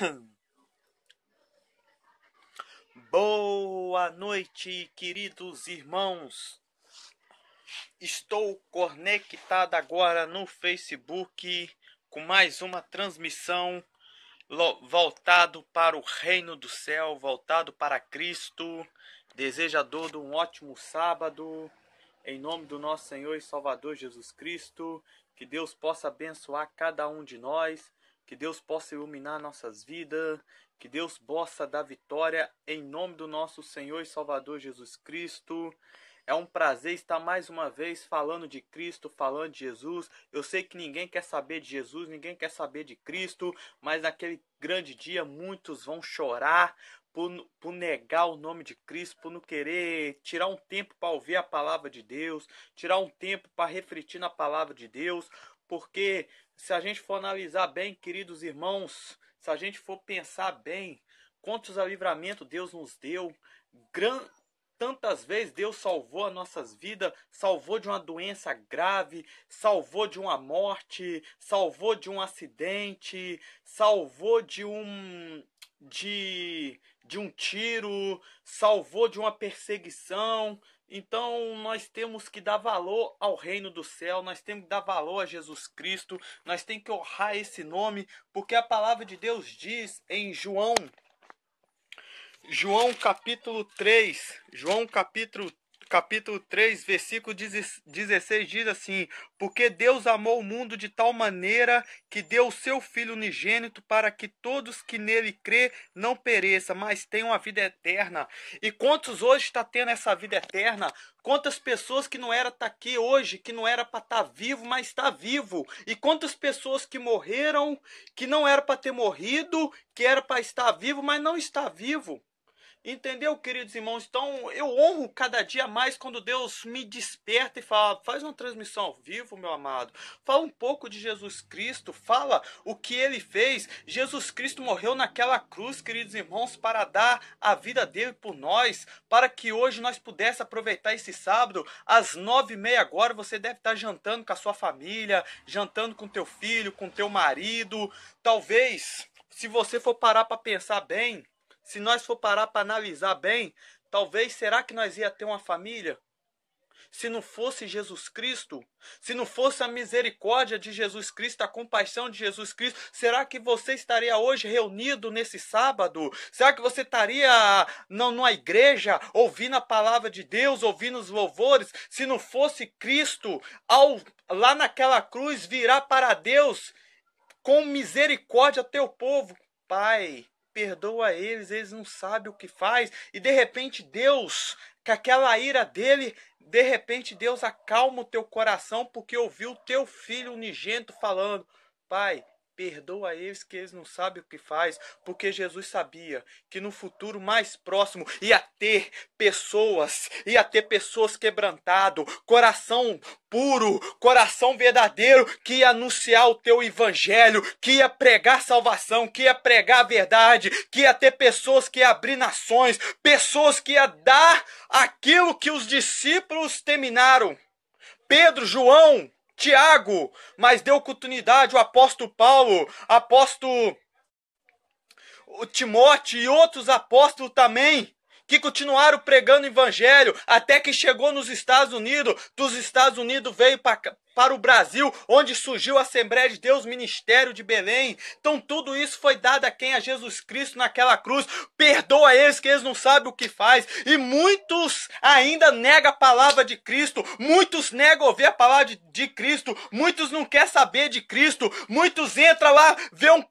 Boa noite, queridos irmãos. Estou conectado agora no Facebook com mais uma transmissão voltado para o reino do céu, voltado para Cristo. Desejador de um ótimo sábado. Em nome do nosso Senhor e Salvador Jesus Cristo, que Deus possa abençoar cada um de nós que Deus possa iluminar nossas vidas, que Deus possa dar vitória em nome do nosso Senhor e Salvador Jesus Cristo. É um prazer estar mais uma vez falando de Cristo, falando de Jesus. Eu sei que ninguém quer saber de Jesus, ninguém quer saber de Cristo, mas naquele grande dia muitos vão chorar por, por negar o nome de Cristo, por não querer tirar um tempo para ouvir a palavra de Deus, tirar um tempo para refletir na palavra de Deus. Porque se a gente for analisar bem, queridos irmãos, se a gente for pensar bem, quantos livramento Deus nos deu, gran... tantas vezes Deus salvou as nossas vidas, salvou de uma doença grave, salvou de uma morte, salvou de um acidente, salvou de um de de um tiro, salvou de uma perseguição, então nós temos que dar valor ao reino do céu, nós temos que dar valor a Jesus Cristo, nós temos que honrar esse nome, porque a palavra de Deus diz em João, João capítulo 3, João capítulo capítulo 3, versículo 16 diz assim: Porque Deus amou o mundo de tal maneira que deu o seu Filho unigênito para que todos que nele crê não pereçam, mas tenham a vida eterna. E quantos hoje está tendo essa vida eterna? Quantas pessoas que não era estar tá aqui hoje, que não era para estar tá vivo, mas está vivo? E quantas pessoas que morreram, que não era para ter morrido, que era para estar vivo, mas não está vivo? Entendeu, queridos irmãos? Então eu honro cada dia mais quando Deus me desperta e fala: faz uma transmissão ao vivo, meu amado. Fala um pouco de Jesus Cristo, fala o que ele fez. Jesus Cristo morreu naquela cruz, queridos irmãos, para dar a vida dele por nós, para que hoje nós pudéssemos aproveitar esse sábado. Às nove e meia agora você deve estar jantando com a sua família, jantando com teu filho, com teu marido. Talvez, se você for parar para pensar bem se nós for parar para analisar bem, talvez será que nós ia ter uma família? se não fosse Jesus Cristo, se não fosse a misericórdia de Jesus Cristo, a compaixão de Jesus Cristo, será que você estaria hoje reunido nesse sábado? Será que você estaria não numa igreja ouvindo a palavra de Deus, ouvindo os louvores, se não fosse Cristo ao lá naquela cruz virar para Deus com misericórdia ao teu povo? Pai, perdoa eles, eles não sabem o que faz. E de repente Deus, com aquela ira dele, de repente Deus acalma o teu coração porque ouviu o teu filho unigênito falando: Pai, Perdoa eles que eles não sabem o que faz, porque Jesus sabia que no futuro mais próximo ia ter pessoas, ia ter pessoas quebrantado, coração puro, coração verdadeiro, que ia anunciar o teu evangelho, que ia pregar salvação, que ia pregar a verdade, que ia ter pessoas que ia abrir nações, pessoas que ia dar aquilo que os discípulos terminaram. Pedro, João, Tiago, mas deu oportunidade o apóstolo Paulo, apóstolo Timóteo e outros apóstolos também, que continuaram pregando o evangelho até que chegou nos Estados Unidos, dos Estados Unidos veio para para o Brasil, onde surgiu a Assembleia de Deus, Ministério de Belém. Então tudo isso foi dado a quem? A Jesus Cristo naquela cruz. Perdoa eles que eles não sabem o que faz. E muitos ainda negam a palavra de Cristo, muitos negam ouvir a palavra de, de Cristo, muitos não querem saber de Cristo, muitos entram lá, vê um,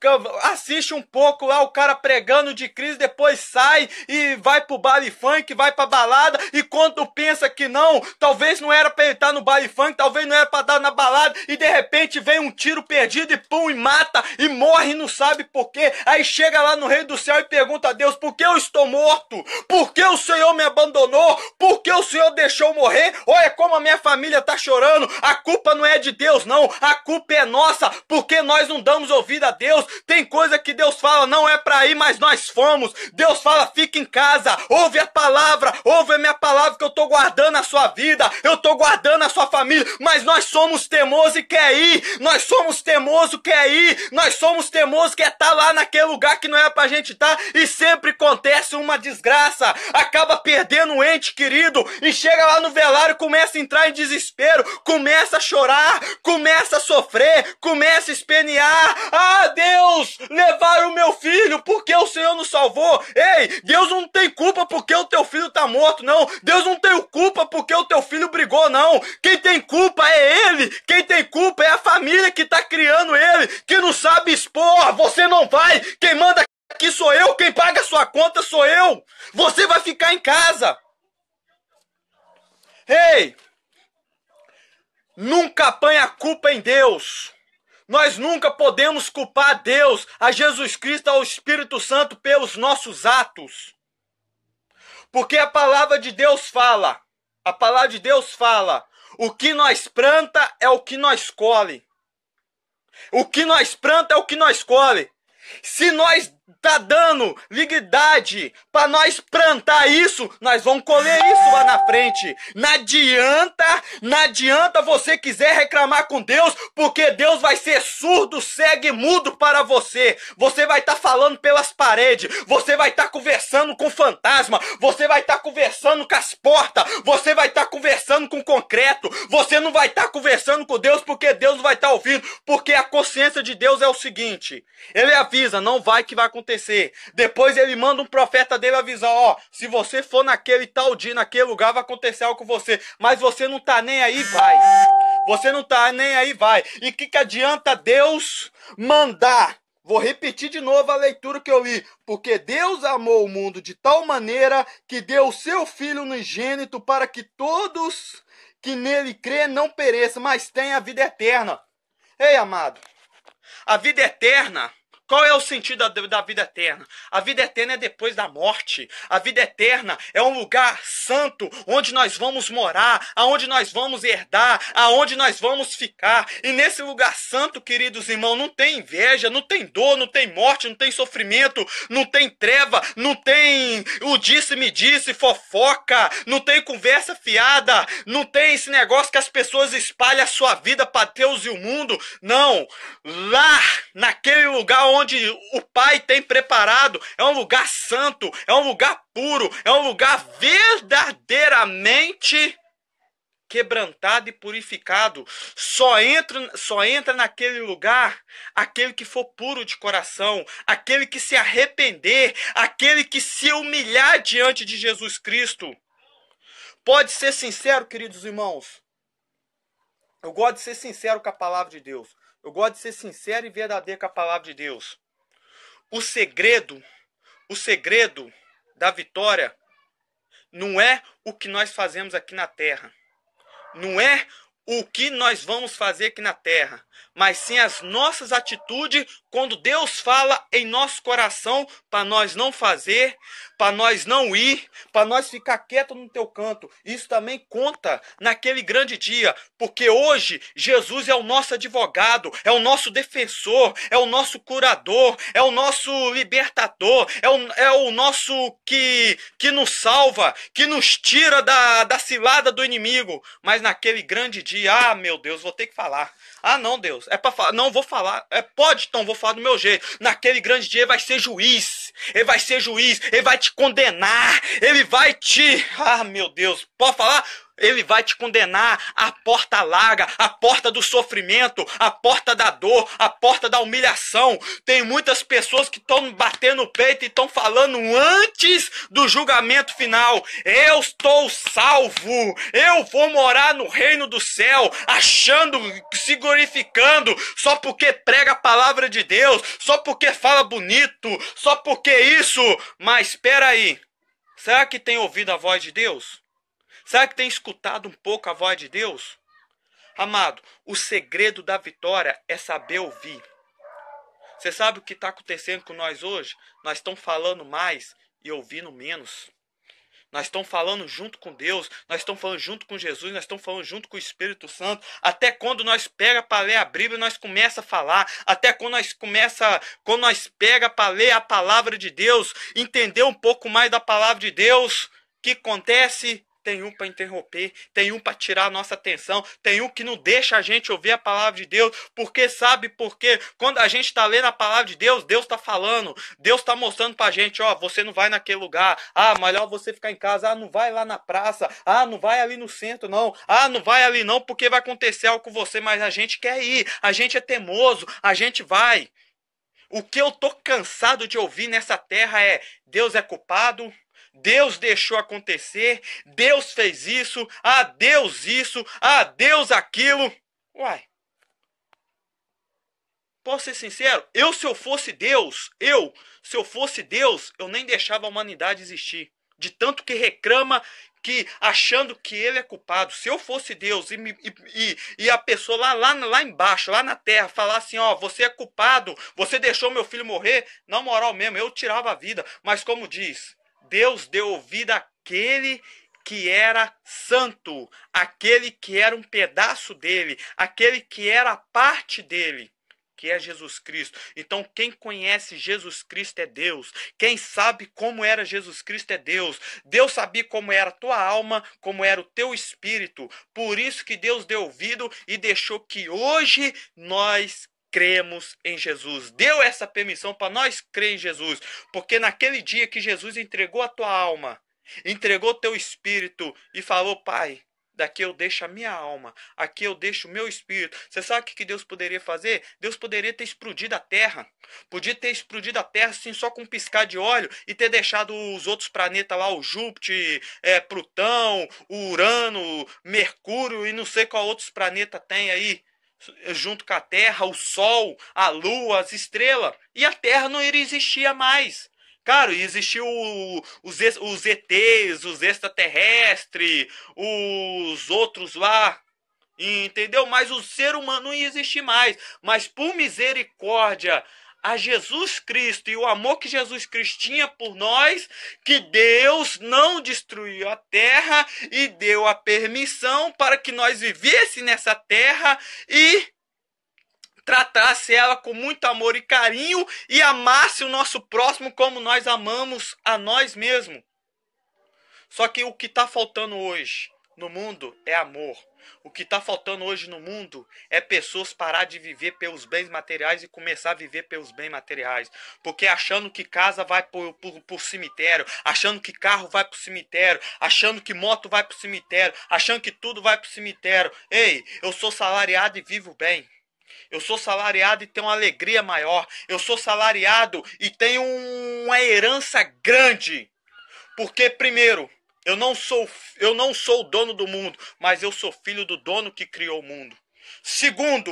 assiste um pouco lá o cara pregando de Cristo, depois sai e vai pro baile funk, vai pra balada, e quando pensa que não, talvez não era pra ele estar no baile funk, talvez não era pra na balada e de repente vem um tiro perdido e pum, e mata, e morre, não sabe por quê. Aí chega lá no reino do céu e pergunta a Deus: por que eu estou morto? Por que o Senhor me abandonou? Por que o Senhor deixou morrer? Olha como a minha família tá chorando. A culpa não é de Deus, não. A culpa é nossa, porque nós não damos ouvido a Deus. Tem coisa que Deus fala, não é para ir, mas nós fomos. Deus fala, fica em casa, ouve a palavra, ouve a minha palavra que eu tô guardando a sua vida, eu tô guardando a sua família, mas nós somos somos teimoso e quer ir, nós somos e quer ir, nós somos e quer estar tá lá naquele lugar que não é pra gente estar tá, e sempre acontece uma desgraça, acaba perdendo um ente querido e chega lá no velário, começa a entrar em desespero, começa a chorar, começa a sofrer, começa a espenear, Ah, Deus, levaram o meu filho, porque o Senhor nos salvou. Ei, Deus não tem culpa porque o teu filho tá morto, não. Deus não tem culpa porque o teu filho brigou, não. Quem tem culpa é ele ele. Quem tem culpa é a família que tá criando ele, que não sabe expor. Você não vai. Quem manda aqui sou eu. Quem paga sua conta sou eu. Você vai ficar em casa. Ei! nunca apanha a culpa em Deus. Nós nunca podemos culpar a Deus, a Jesus Cristo, ao Espírito Santo pelos nossos atos. Porque a palavra de Deus fala, a palavra de Deus fala o que nós planta é o que nós colhe. O que nós planta é o que nós colhe. Se nós tá dando liguidade para nós plantar isso, nós vamos colher isso lá na frente. Não adianta, não adianta você quiser reclamar com Deus, porque Deus vai ser surdo, cego e mudo para você. Você vai estar tá falando pelas paredes, você vai estar tá conversando com fantasma, você vai estar tá conversando com as portas, você vai estar tá conversando com concreto, você não vai estar tá conversando com Deus porque Deus vai estar tá ouvindo, porque a consciência de Deus é o seguinte, ele avisa, não vai que vai acontecer acontecer. Depois ele manda um profeta dele avisar, ó, se você for naquele tal dia, naquele lugar, vai acontecer algo com você. Mas você não tá nem aí, vai. Você não tá nem aí, vai. E que que adianta Deus mandar? Vou repetir de novo a leitura que eu li. Porque Deus amou o mundo de tal maneira que deu o seu Filho no ingênito para que todos que nele crê não pereçam, mas tenham a vida eterna. Ei, amado, a vida eterna qual é o sentido da, da, vida eterna? A vida eterna é depois da morte. A vida eterna é um lugar santo onde nós vamos morar, aonde nós vamos herdar, aonde nós vamos ficar. E nesse lugar santo, queridos irmãos, não tem inveja, não tem dor, não tem morte, não tem sofrimento, não tem treva, não tem o disse me disse, fofoca, não tem conversa fiada, não tem esse negócio que as pessoas espalham a sua vida para Deus e o mundo. Não. Lá, naquele lugar onde onde o Pai tem preparado. É um lugar santo, é um lugar puro, é um lugar verdadeiramente quebrantado e purificado. Só entra, só entra naquele lugar aquele que for puro de coração, aquele que se arrepender, aquele que se humilhar diante de Jesus Cristo. Pode ser sincero, queridos irmãos. Eu gosto de ser sincero com a palavra de Deus. Eu gosto de ser sincero e verdadeiro com a palavra de Deus. O segredo, o segredo da vitória não é o que nós fazemos aqui na terra. Não é o que nós vamos fazer aqui na terra, mas sim as nossas atitudes quando Deus fala em nosso coração para nós não fazer, para nós não ir, para nós ficar quieto no teu canto. Isso também conta naquele grande dia, porque hoje Jesus é o nosso advogado, é o nosso defensor, é o nosso curador, é o nosso libertador, é o, é o nosso que, que nos salva, que nos tira da, da cilada do inimigo. Mas naquele grande dia, ah, meu Deus, vou ter que falar. Ah, não, Deus, é para falar, não vou falar, é pode, então vou falar do meu jeito. Naquele grande dia ele vai ser juiz. Ele vai ser juiz, ele vai te condenar, ele vai te Ah, meu Deus, pode falar? Ele vai te condenar à porta larga, à porta do sofrimento, à porta da dor, à porta da humilhação. Tem muitas pessoas que estão batendo o peito e estão falando antes do julgamento final: Eu estou salvo, eu vou morar no reino do céu, achando, segurando glorificando só porque prega a palavra de Deus, só porque fala bonito, só porque isso. Mas espera aí. Será que tem ouvido a voz de Deus? Será que tem escutado um pouco a voz de Deus? Amado, o segredo da vitória é saber ouvir. Você sabe o que está acontecendo com nós hoje? Nós estamos falando mais e ouvindo menos nós estamos falando junto com Deus, nós estamos falando junto com Jesus, nós estamos falando junto com o Espírito Santo. Até quando nós pega para ler a Bíblia, nós começa a falar. Até quando nós começa, quando nós pega para ler a palavra de Deus, entender um pouco mais da palavra de Deus, o que acontece tem um para interromper, tem um para tirar a nossa atenção, tem um que não deixa a gente ouvir a palavra de Deus, porque sabe por quê? Quando a gente está lendo a palavra de Deus, Deus está falando, Deus está mostrando para a gente, ó, você não vai naquele lugar, ah, melhor você ficar em casa, ah, não vai lá na praça, ah, não vai ali no centro não, ah, não vai ali não, porque vai acontecer algo com você, mas a gente quer ir, a gente é teimoso, a gente vai. O que eu tô cansado de ouvir nessa terra é: Deus é culpado, Deus deixou acontecer, Deus fez isso, a Deus isso, a Deus aquilo. Uai. Posso ser sincero? Eu, se eu fosse Deus, eu, se eu fosse Deus, eu nem deixava a humanidade existir. De tanto que reclama, que achando que ele é culpado. Se eu fosse Deus e, e, e a pessoa lá, lá, lá embaixo, lá na terra, falar assim: ó, você é culpado, você deixou meu filho morrer, na moral mesmo, eu tirava a vida. Mas como diz, Deus deu ouvido àquele que era santo, aquele que era um pedaço dele, aquele que era parte dele, que é Jesus Cristo. Então, quem conhece Jesus Cristo é Deus. Quem sabe como era Jesus Cristo é Deus. Deus sabia como era a tua alma, como era o teu espírito. Por isso que Deus deu ouvido e deixou que hoje nós cremos em Jesus. Deu essa permissão para nós crer em Jesus, porque naquele dia que Jesus entregou a tua alma, entregou teu espírito e falou: Pai, daqui eu deixo a minha alma, aqui eu deixo o meu espírito. Você sabe o que Deus poderia fazer? Deus poderia ter explodido a terra, podia ter explodido a terra assim só com um piscar de óleo e ter deixado os outros planetas lá, o Júpiter, é, Plutão, Urano, Mercúrio e não sei qual outros planeta tem aí junto com a Terra, o Sol, a Lua, as estrelas, e a Terra não existia mais. Cara, existiu os, os ETs, os extraterrestres, os outros lá, entendeu? Mas o ser humano não ia existir mais. Mas por misericórdia a Jesus Cristo e o amor que Jesus Cristo tinha por nós, que Deus não destruiu a terra e deu a permissão para que nós vivesse nessa terra e tratasse ela com muito amor e carinho e amasse o nosso próximo como nós amamos a nós mesmos. Só que o que está faltando hoje no mundo é amor. O que está faltando hoje no mundo é pessoas parar de viver pelos bens materiais e começar a viver pelos bens materiais. Porque achando que casa vai por, o por cemitério, achando que carro vai para o cemitério, achando que moto vai para o cemitério, achando que tudo vai para o cemitério. Ei, eu sou salariado e vivo bem. Eu sou salariado e tenho uma alegria maior. Eu sou salariado e tenho uma herança grande. Porque, primeiro, eu não sou eu não sou o dono do mundo, mas eu sou filho do dono que criou o mundo. Segundo,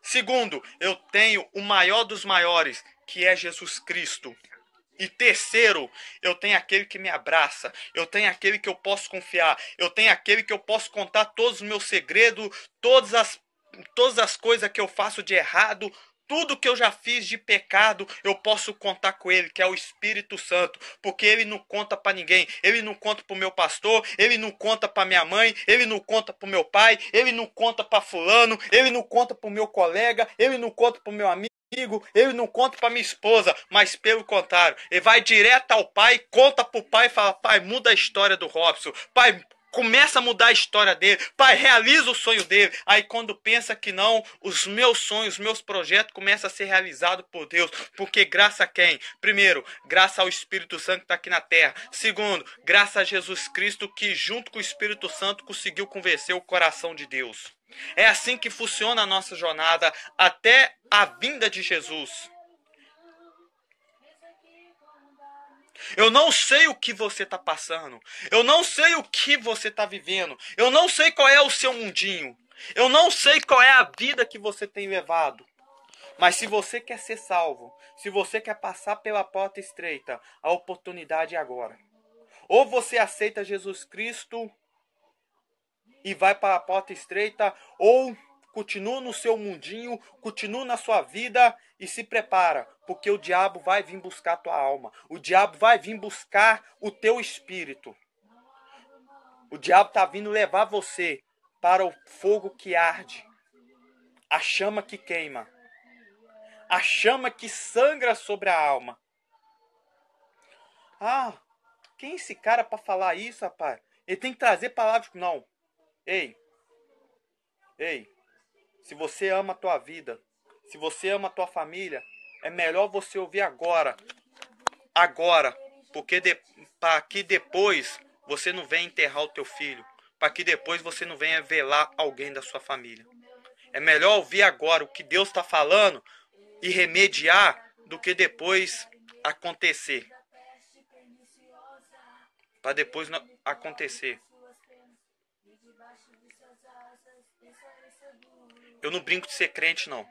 segundo, eu tenho o maior dos maiores, que é Jesus Cristo. E terceiro, eu tenho aquele que me abraça, eu tenho aquele que eu posso confiar, eu tenho aquele que eu posso contar todos os meus segredos, todas as todas as coisas que eu faço de errado, tudo que eu já fiz de pecado, eu posso contar com ele, que é o Espírito Santo, porque ele não conta para ninguém. Ele não conta pro meu pastor, ele não conta para minha mãe, ele não conta pro meu pai, ele não conta para fulano, ele não conta pro meu colega, ele não conta pro meu amigo ele não conta para minha esposa, mas pelo contrário, ele vai direto ao pai, conta pro pai e fala: pai, muda a história do Robson, pai, começa a mudar a história dele. Pai, realiza o sonho dele. Aí quando pensa que não, os meus sonhos, os meus projetos começam a ser realizados por Deus. Porque graça a quem? Primeiro, graça ao Espírito Santo que está aqui na terra. Segundo, graça a Jesus Cristo que junto com o Espírito Santo conseguiu convencer o coração de Deus. É assim que funciona a nossa jornada até a vinda de Jesus. Eu não sei o que você está passando. Eu não sei o que você está vivendo. Eu não sei qual é o seu mundinho. Eu não sei qual é a vida que você tem levado. Mas se você quer ser salvo, se você quer passar pela porta estreita, a oportunidade é agora. Ou você aceita Jesus Cristo e vai para a porta estreita, ou continua no seu mundinho, continua na sua vida e se prepara, porque o diabo vai vir buscar a tua alma. O diabo vai vir buscar o teu espírito. O diabo está vindo levar você para o fogo que arde, a chama que queima, a chama que sangra sobre a alma. Ah, quem é esse cara para falar isso, rapaz? Ele tem que trazer palavras. Não. Ei, ei, se você ama a tua vida, se você ama a tua família, é melhor você ouvir agora. Agora, porque de, para que depois você não venha enterrar o teu filho, para que depois você não venha velar alguém da sua família. É melhor ouvir agora o que Deus está falando e remediar do que depois acontecer. Para depois acontecer. Eu não brinco de ser crente, não.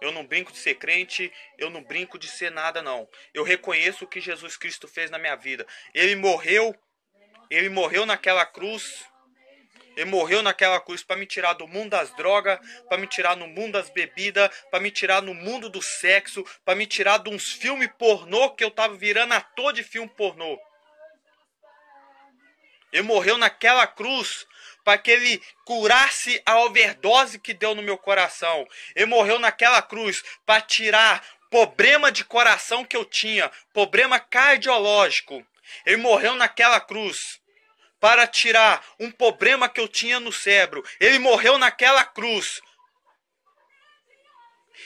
Eu não brinco de ser crente, eu não brinco de ser nada, não. Eu reconheço o que Jesus Cristo fez na minha vida. Ele morreu, ele morreu naquela cruz. Ele morreu naquela cruz para me tirar do mundo das drogas, para me tirar no mundo das bebidas, para me tirar no mundo do sexo, para me tirar de uns filmes pornô que eu tava virando ator de filme pornô. Ele morreu naquela cruz para que ele curasse a overdose que deu no meu coração. Ele morreu naquela cruz para tirar problema de coração que eu tinha, problema cardiológico. Ele morreu naquela cruz para tirar um problema que eu tinha no cérebro. Ele morreu naquela cruz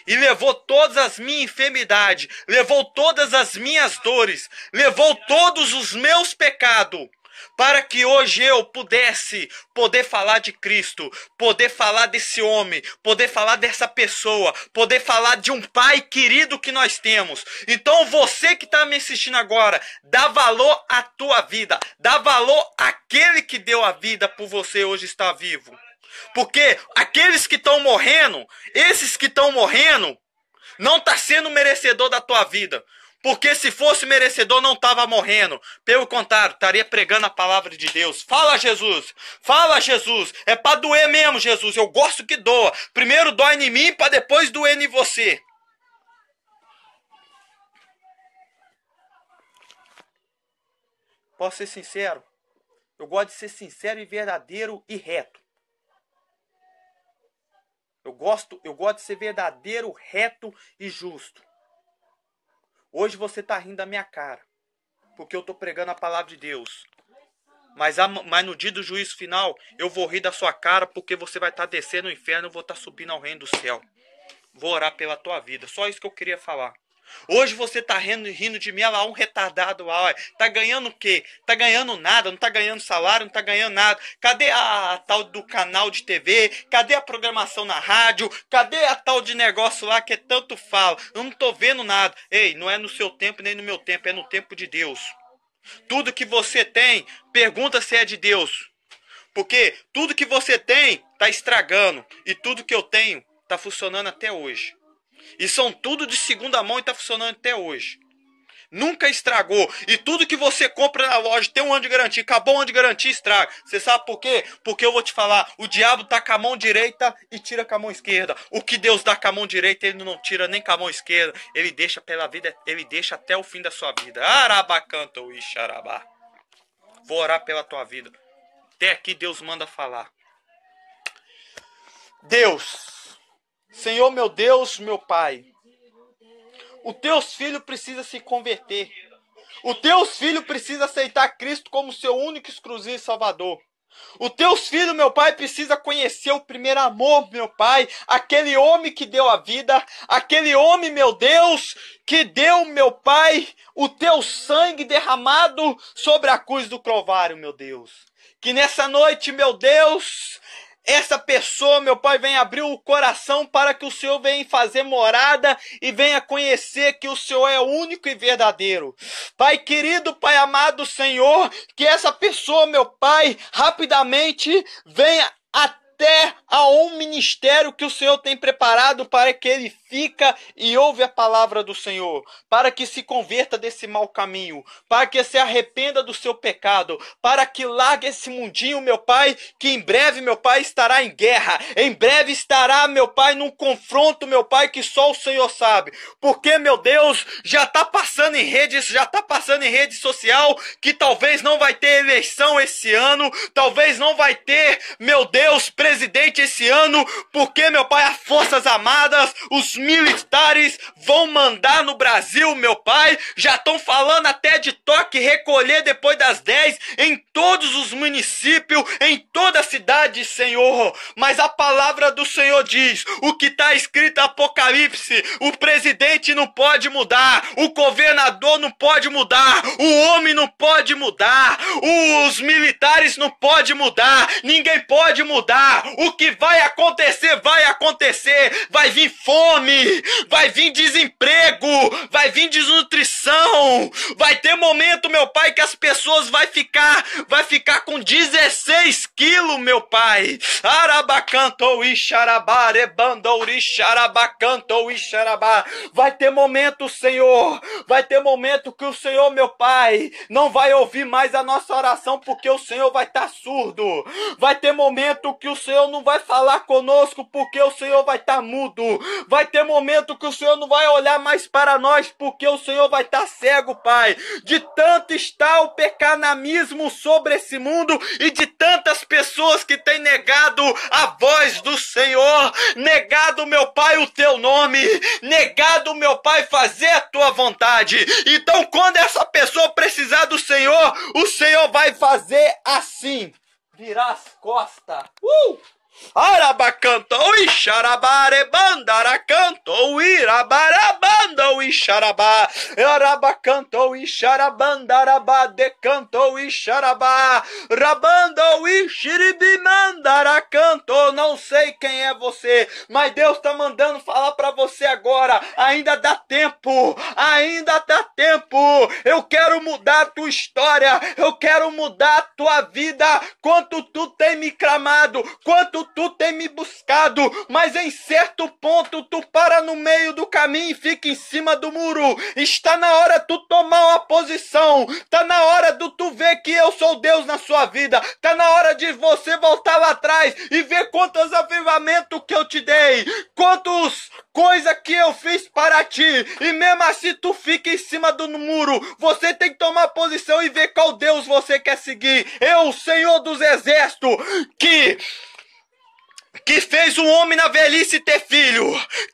e levou todas as minhas enfermidades, levou todas as minhas dores, levou todos os meus pecados para que hoje eu pudesse poder falar de Cristo, poder falar desse homem, poder falar dessa pessoa, poder falar de um pai querido que nós temos. Então você que está me assistindo agora, dá valor à tua vida, dá valor àquele que deu a vida por você hoje estar vivo. Porque aqueles que estão morrendo, esses que estão morrendo, não está sendo merecedor da tua vida. Porque se fosse merecedor, não estava morrendo. Pelo contrário, estaria pregando a palavra de Deus. Fala, Jesus! Fala, Jesus! É para doer mesmo, Jesus. Eu gosto que doa. Primeiro dói em mim, para depois doer em você. Posso ser sincero? Eu gosto de ser sincero e verdadeiro e reto. Eu gosto, eu gosto de ser verdadeiro, reto e justo. Hoje você está rindo da minha cara, porque eu estou pregando a palavra de Deus. Mas, a, mas no dia do juízo final, eu vou rir da sua cara, porque você vai estar tá descendo o inferno, eu vou estar tá subindo ao reino do céu. Vou orar pela tua vida. Só isso que eu queria falar. Hoje você tá rindo, rindo de mim, olha lá, um retardado lá, Tá ganhando o quê? Tá ganhando nada, não tá ganhando salário, não tá ganhando nada. Cadê a, a, tal do canal de TV? Cadê a programação na rádio? Cadê a tal de negócio lá que é tanto fala? Eu não tô vendo nada. Ei, não é no seu tempo nem no meu tempo, é no tempo de Deus. Tudo que você tem, pergunta se é de Deus. Porque tudo que você tem tá estragando e tudo que eu tenho tá funcionando até hoje. E são tudo de segunda mão e tá funcionando até hoje. Nunca estragou. E tudo que você compra na loja tem um ano de garantia. Acabou um ano de garantia, estraga. Você sabe por quê? Porque eu vou te falar: o diabo tá com a mão direita e tira com a mão esquerda. O que Deus dá com a mão direita, ele não tira nem com a mão esquerda. Ele deixa pela vida, ele deixa até o fim da sua vida. Arabacanta, Ixarabá. Vou orar pela tua vida. Até aqui Deus manda falar. Deus Senhor meu Deus, meu Pai, o teus filho precisa se converter. O teus filho precisa aceitar Cristo como seu único exclusivo e Salvador. O teus filho, meu pai, precisa conhecer o primeiro amor, meu pai, aquele homem que deu a vida, aquele homem, meu Deus, que deu, meu pai, o teu sangue derramado sobre a cruz do calvário, meu Deus. Que nessa noite, meu Deus, essa pessoa, meu Pai, venha abrir o coração para que o Senhor venha fazer morada e venha conhecer que o Senhor é único e verdadeiro. Pai querido, Pai amado Senhor, que essa pessoa, meu Pai, rapidamente venha até até a um ministério que o Senhor tem preparado para que ele fica e ouve a palavra do Senhor, para que se converta desse mau caminho, para que se arrependa do seu pecado, para que largue esse mundinho, meu Pai, que em breve, meu Pai, estará em guerra, em breve estará, meu Pai, num confronto, meu Pai, que só o Senhor sabe, porque, meu Deus, já está passando em redes, já está passando em rede social, que talvez não vai ter eleição esse ano, talvez não vai ter, meu Deus, pre presidente esse ano, porque, meu pai, as Forças Armadas, os militares vão mandar no Brasil, meu pai. Já estão falando até de toque recolher depois das 10 em todos os municípios, em toda a cidade, Senhor. Mas a palavra do Senhor diz: o que está escrito Apocalipse, o presidente não pode mudar, o governador não pode mudar, o homem não pode mudar, os militares não pode mudar, ninguém pode mudar o que vai acontecer, vai acontecer. Vai vir fome, vai vir desemprego, vai vir desnutrição. Vai ter momento, meu pai, que as pessoas vai ficar, vai ficar com 16 quilos, meu pai. Arabacanto e xarabá, rebandouri e xarabá. Vai ter momento, Senhor, vai ter momento que o Senhor, meu pai, não vai ouvir mais a nossa oração porque o Senhor vai estar tá surdo. Vai ter momento que o Senhor não vai falar conosco porque o Senhor vai estar tá mudo. Vai ter momento que o Senhor não vai olhar mais para nós porque o Senhor vai estar tá cego, Pai. De tanto está o pecanamismo sobre esse mundo e de tantas pessoas que têm negado a voz do Senhor, negado, meu Pai, o teu nome, negado, meu Pai, fazer a tua vontade. Então, quando essa pessoa precisar do Senhor, o Senhor vai fazer assim virar as costas. Uh! Araba cantou Arabacanta, oi, xarabarebandara, cantou, irabarabanda, oi, xarabá, e oi, xarabandarabá, decantou, e xarabá, rabanda, oi, xiribimandara, cantou, não sei quem é você, mas Deus tá mandando falar para você agora, ainda dá tempo, ainda dá tempo, eu quero mudar a tua história, eu quero mudar a tua vida, quanto tu tem me clamado, quanto tu tem me buscado, mas em certo ponto tu para no meio do caminho e fica em cima do muro. Está na hora tu tomar uma posição. Tá na hora do tu ver que eu sou Deus na sua vida. Tá na hora de você voltar lá atrás e ver quantos avivamentos que eu te dei, quantos coisas que eu fiz para ti. E mesmo assim tu fica em cima do muro. Você tem que tomar posição e ver qual Deus você quer seguir. Eu, Senhor dos Exércitos, que que fez um homem na velhice ter filho,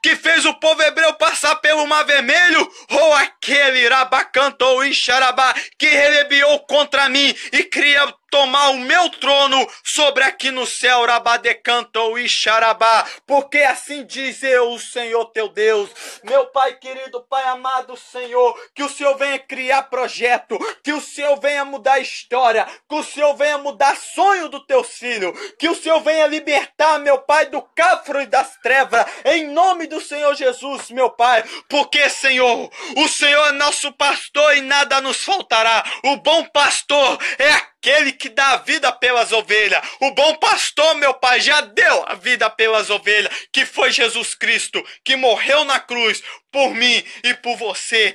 que fez o povo hebreu passar pelo mar vermelho, ou aquele rabacantou ou Xarabá que rebeliou contra mim e criou tomar o meu trono sobre aqui no céu, Rabadecanto e Xarabá, porque assim diz eu, o Senhor teu Deus, meu Pai querido, Pai amado Senhor, que o Senhor venha criar projeto, que o Senhor venha mudar a história, que o Senhor venha mudar sonho do teu filho, que o Senhor venha libertar, meu Pai, do cafro e das trevas, em nome do Senhor Jesus, meu Pai, porque, Senhor, o Senhor é nosso pastor e nada nos faltará, o bom pastor é aquele aquele que dá a vida pelas ovelhas. O bom pastor, meu Pai, já deu a vida pelas ovelhas, que foi Jesus Cristo, que morreu na cruz por mim e por você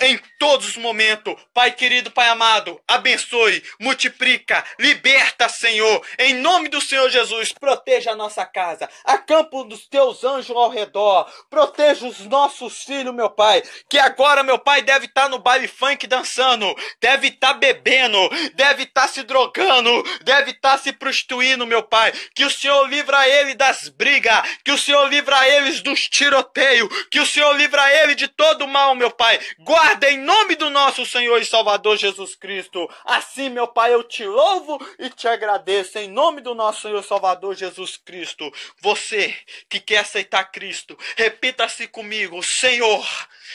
em todos os momentos. Pai querido, Pai amado, abençoe, multiplica, liberta, Senhor. Em nome do Senhor Jesus, proteja a nossa casa, a campo dos teus anjos ao redor, proteja os nossos filhos, meu Pai, que agora, meu Pai, deve estar tá no baile funk dançando, deve estar tá bebendo, deve estar tá se drogando, deve estar se prostituindo, meu Pai. Que o Senhor livra ele das brigas, que o Senhor livra eles dos tiroteios, que o Senhor livra ele de todo mal, meu Pai. Guarda guarda em nome do nosso Senhor e Salvador Jesus Cristo. Assim, meu Pai, eu te louvo e te agradeço em nome do nosso Senhor e Salvador Jesus Cristo. Você que quer aceitar Cristo, repita-se comigo: Senhor,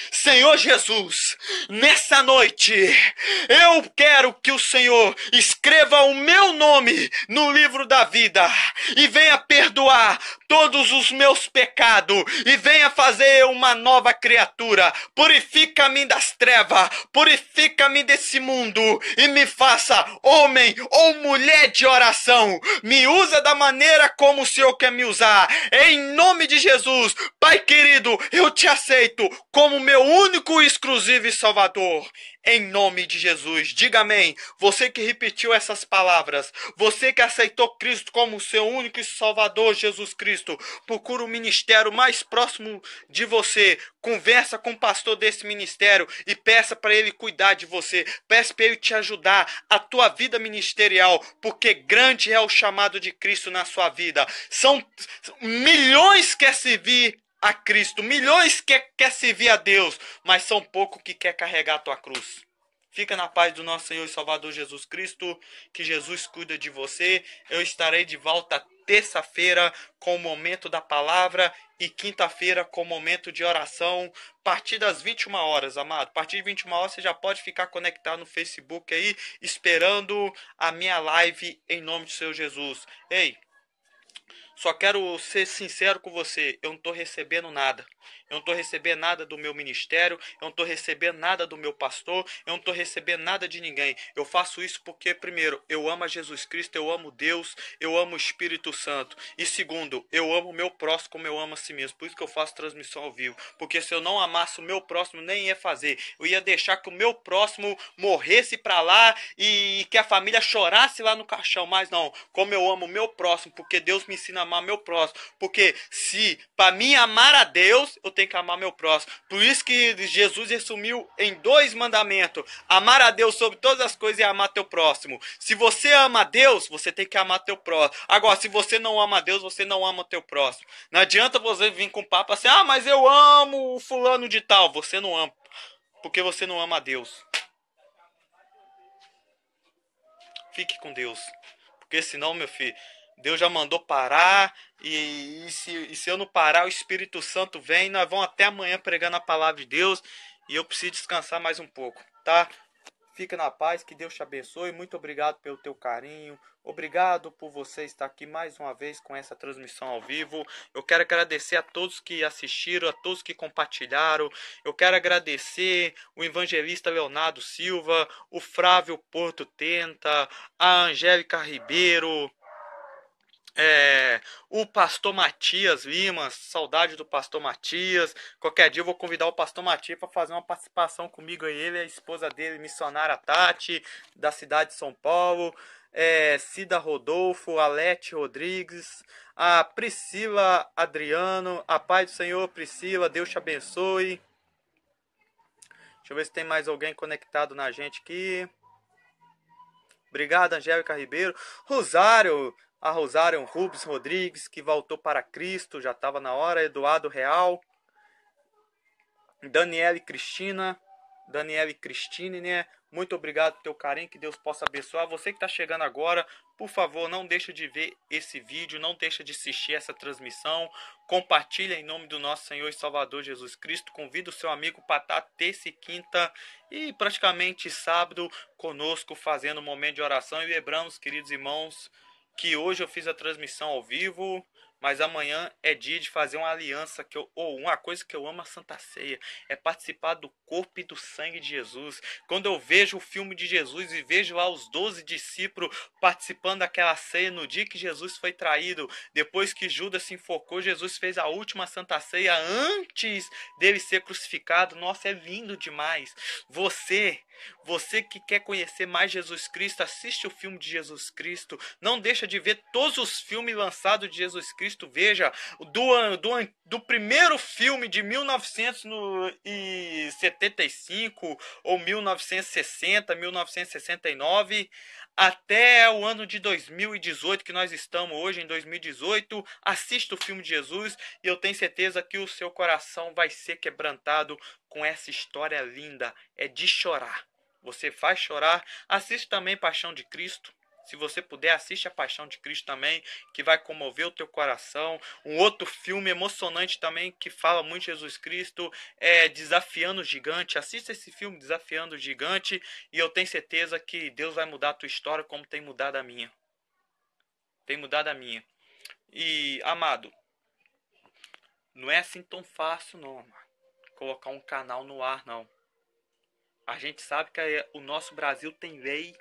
Senhor Jesus, nessa noite eu quero que o Senhor escreva o meu nome no livro da vida e venha perdoar todos os meus pecados e venha fazer uma nova criatura. Purifica-me da das trevas, purifica-me desse mundo e me faça homem ou mulher de oração. Me usa da maneira como o Senhor quer me usar. Em nome de Jesus, Pai querido, eu te aceito como meu único, exclusivo e salvador em nome de Jesus. Diga amém. Você que repetiu essas palavras, você que aceitou Cristo como seu único e salvador, Jesus Cristo, procura o ministério mais próximo de você, conversa com o pastor desse ministério e peça para ele cuidar de você, peça para ele te ajudar a tua vida ministerial, porque grande é o chamado de Cristo na sua vida. São milhões que servir a Cristo. Milhões que quer servir a Deus, mas são pouco que quer carregar a tua cruz. Fica na paz do nosso Senhor e Salvador Jesus Cristo, que Jesus cuida de você. Eu estarei de volta terça-feira com o momento da palavra e quinta-feira com o momento de oração, a partir das 21 horas, amado. A partir de 21 horas você já pode ficar conectado no Facebook aí, esperando a minha live em nome do Senhor Jesus. Ei, só quero ser sincero com você, eu não tô recebendo nada. Eu não estou recebendo nada do meu ministério, eu não estou recebendo nada do meu pastor, eu não estou recebendo nada de ninguém. Eu faço isso porque, primeiro, eu amo a Jesus Cristo, eu amo Deus, eu amo o Espírito Santo. E segundo, eu amo o meu próximo como eu amo a si mesmo. Por isso que eu faço transmissão ao vivo. Porque se eu não amasse o meu próximo, nem ia fazer. Eu ia deixar que o meu próximo morresse para lá e que a família chorasse lá no caixão. Mas não, como eu amo o meu próximo, porque Deus me ensina a amar meu próximo. Porque se para mim amar a Deus, eu tenho tem que amar meu próximo. Por isso que Jesus resumiu em dois mandamentos: amar a Deus sobre todas as coisas e amar teu próximo. Se você ama Deus, você tem que amar teu próximo. Agora, se você não ama Deus, você não ama teu próximo. Não adianta você vir com papo assim: ah, mas eu amo o fulano de tal. Você não ama, porque você não ama a Deus. Fique com Deus, porque senão, meu filho. Deus já mandou parar, e, e, se, e, se, eu não parar, o Espírito Santo vem, nós vamos até amanhã pregando a palavra de Deus, e eu preciso descansar mais um pouco, tá? Fica na paz, que Deus te abençoe, muito obrigado pelo teu carinho, obrigado por você estar aqui mais uma vez com essa transmissão ao vivo. Eu quero agradecer a todos que assistiram, a todos que compartilharam. Eu quero agradecer o evangelista Leonardo Silva, o Frávio Porto Tenta, a Angélica Ribeiro, é, o pastor Matias Lima, saudade do pastor Matias. Qualquer dia eu vou convidar o pastor Matias para fazer uma participação comigo e ele, é a esposa dele, missionária Tati, da cidade de São Paulo. É, Cida Rodolfo, Alete Rodrigues, a Priscila Adriano, a paz do Senhor, Priscila, Deus te abençoe. Deixa eu ver se tem mais alguém conectado na gente aqui. Obrigado, Angélica Ribeiro. Rosário, Rosário é Rubens Rodrigues, que voltou para Cristo, já estava na hora, Eduardo Real, Daniele Cristina, Daniele Cristine, né? Muito obrigado pelo teu carinho, que Deus possa abençoar. Você que está chegando agora, por favor, não deixa de ver esse vídeo, não deixa de assistir essa transmissão. Compartilha em nome do nosso Senhor e Salvador Jesus Cristo. Convida o seu amigo para estar tá terça e quinta e praticamente sábado conosco, fazendo um momento de oração. E lembramos, queridos irmãos, que hoje eu fiz a transmissão ao vivo mas amanhã é dia de fazer uma aliança que eu, ou uma coisa que eu amo a Santa Ceia é participar do corpo e do sangue de Jesus. Quando eu vejo o filme de Jesus e vejo lá os doze discípulos participando daquela ceia no dia que Jesus foi traído, depois que Judas se enfocou, Jesus fez a última Santa Ceia antes dele ser crucificado. Nossa, é lindo demais. Você, você que quer conhecer mais Jesus Cristo, assiste o filme de Jesus Cristo. Não deixa de ver todos os filmes lançados de Jesus Cristo veja, do, do, do primeiro filme de 1975 ou 1960, 1969, até o ano de 2018, que nós estamos hoje em 2018. Assista o filme de Jesus e eu tenho certeza que o seu coração vai ser quebrantado com essa história linda. É de chorar. Você faz chorar. Assiste também Paixão de Cristo. Se você puder, assiste A Paixão de Cristo também, que vai comover o teu coração. Um outro filme emocionante também que fala muito de Jesus Cristo é Desafiando o Gigante. Assista esse filme Desafiando o Gigante e eu tenho certeza que Deus vai mudar a tua história como tem mudado a minha. Tem mudado a minha. E, amado, não é assim tão fácil não, amado, colocar um canal no ar não. A gente sabe que é, o nosso Brasil tem lei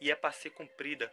e é para ser cumprida.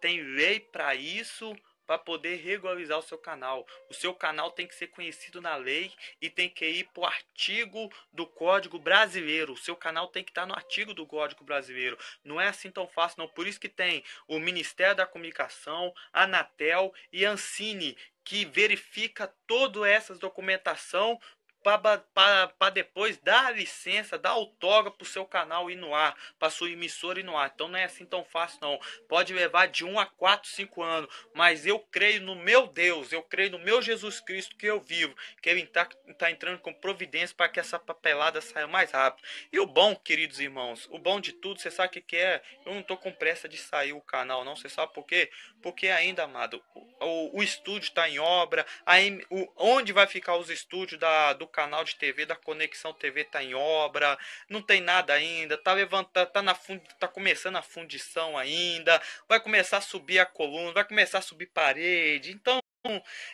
Tem lei para isso, para poder regularizar o seu canal. O seu canal tem que ser conhecido na lei e tem que ir para o artigo do Código Brasileiro. O seu canal tem que estar tá no artigo do Código Brasileiro. Não é assim tão fácil, não. Por isso que tem o Ministério da Comunicação, Anatel e Ancine, que verifica toda essa documentação para depois dar licença, dar autógrafo para o seu canal ir no ar, para sua emissora ir no ar. Então não é assim tão fácil não. Pode levar de 1 a 4, 5 anos, mas eu creio no meu Deus, eu creio no meu Jesus Cristo que eu vivo, que ele está tá entrando com providência para que essa papelada saia mais rápido. E o bom, queridos irmãos, o bom de tudo, você sabe o que, é? Eu não tô com pressa de sair o canal não, você sabe por quê? Porque ainda, amado, o, o, o estúdio está em obra, a, o, onde vai ficar os estúdios da, do canal de TV da Conexão TV tá em obra, não tem nada ainda, tá levantando, tá, tá na fund, tá começando a fundição ainda, vai começar a subir a coluna, vai começar a subir parede. Então,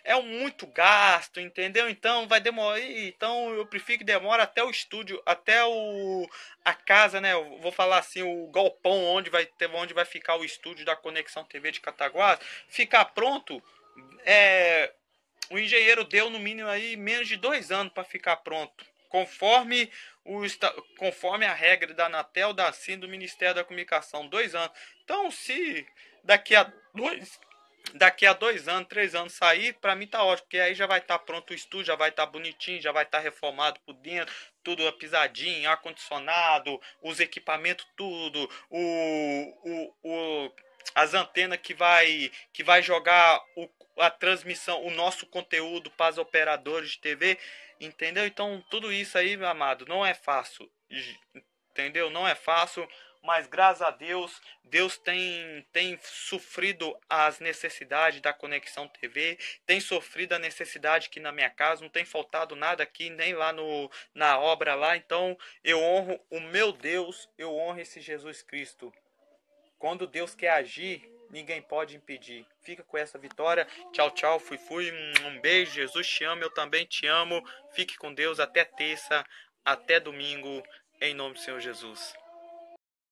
é um muito gasto, entendeu? Então vai demorar. Então eu prefiro que demore até o estúdio, até o a casa, né? Eu vou falar assim, o galpão onde vai ter, onde vai ficar o estúdio da Conexão TV de Cataguás, ficar pronto. É, o engenheiro deu no mínimo aí menos de dois anos para ficar pronto, conforme, o, conforme a regra da Anatel, da CIN, assim, do Ministério da Comunicação, dois anos. Então, se daqui a dois, daqui a dois anos, três anos sair, para mim tá ótimo, porque aí já vai estar tá pronto o estúdio, já vai estar tá bonitinho, já vai estar tá reformado por dentro, tudo pisadinho, ar condicionado, os equipamentos tudo, o, o, o as antenas que vai que vai jogar o a transmissão, o nosso conteúdo para os operadores de TV, entendeu? Então, tudo isso aí, meu amado, não é fácil, entendeu? Não é fácil, mas graças a Deus, Deus tem, tem sofrido as necessidades da conexão TV, tem sofrido a necessidade aqui na minha casa, não tem faltado nada aqui, nem lá no, na obra lá, então eu honro o meu Deus, eu honro esse Jesus Cristo. Quando Deus quer agir, ninguém pode impedir. Fica com essa vitória. Tchau, tchau, fui, fui. Um beijo, Jesus te ama, eu também te amo. Fique com Deus até terça, até domingo, em nome do Senhor Jesus.